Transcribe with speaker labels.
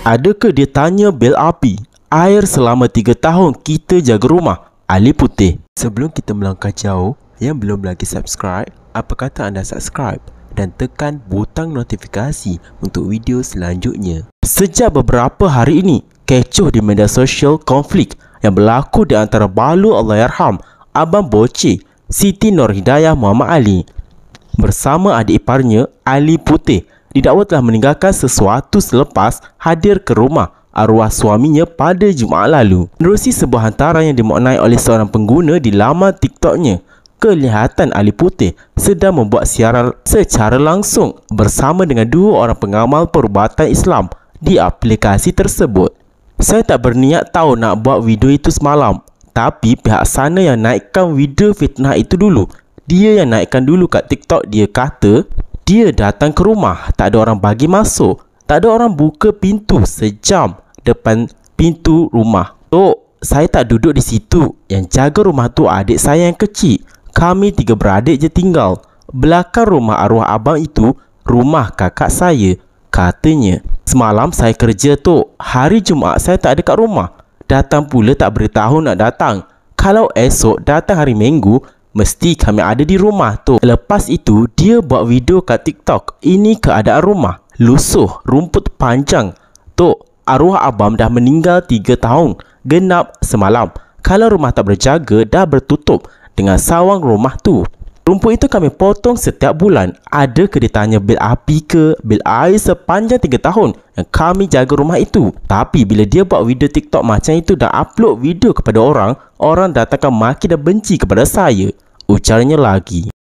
Speaker 1: Adakah dia tanya bel api? Air selama 3 tahun kita jaga rumah. Ali Putih. Sebelum kita melangkah jauh, yang belum lagi subscribe, apa kata anda subscribe dan tekan butang notifikasi untuk video selanjutnya. Sejak beberapa hari ini, kecoh di media sosial konflik yang berlaku di antara Balu Allahyarham, Abang Boce, Siti Nur Hidayah Muhammad Ali bersama adik iparnya Ali Putih didakwa telah meninggalkan sesuatu selepas hadir ke rumah arwah suaminya pada Jumaat lalu. Menerusi sebuah hantaran yang dimaknai oleh seorang pengguna di laman TikToknya, kelihatan Ali Putih sedang membuat siaran secara langsung bersama dengan dua orang pengamal perubatan Islam di aplikasi tersebut. Saya tak berniat tahu nak buat video itu semalam, tapi pihak sana yang naikkan video fitnah itu dulu. Dia yang naikkan dulu kat TikTok, dia kata, dia datang ke rumah, tak ada orang bagi masuk. Tak ada orang buka pintu sejam depan pintu rumah. Tok, saya tak duduk di situ. Yang jaga rumah tu adik saya yang kecil. Kami tiga beradik je tinggal. Belakang rumah arwah abang itu, rumah kakak saya. Katanya, semalam saya kerja tu. Hari Jumaat saya tak ada kat rumah. Datang pula tak beritahu nak datang. Kalau esok datang hari Minggu, Mesti kami ada di rumah tu. Lepas itu, dia buat video kat TikTok. Ini keadaan rumah. Lusuh, rumput panjang. Tu, arwah abang dah meninggal 3 tahun. Genap semalam. Kalau rumah tak berjaga, dah bertutup dengan sawang rumah tu. Rumput itu kami potong setiap bulan. Ada ke dia bil api ke, bil air sepanjang 3 tahun yang kami jaga rumah itu. Tapi bila dia buat video TikTok macam itu dan upload video kepada orang, orang datangkan maki dan benci kepada saya. Ucarnya lagi.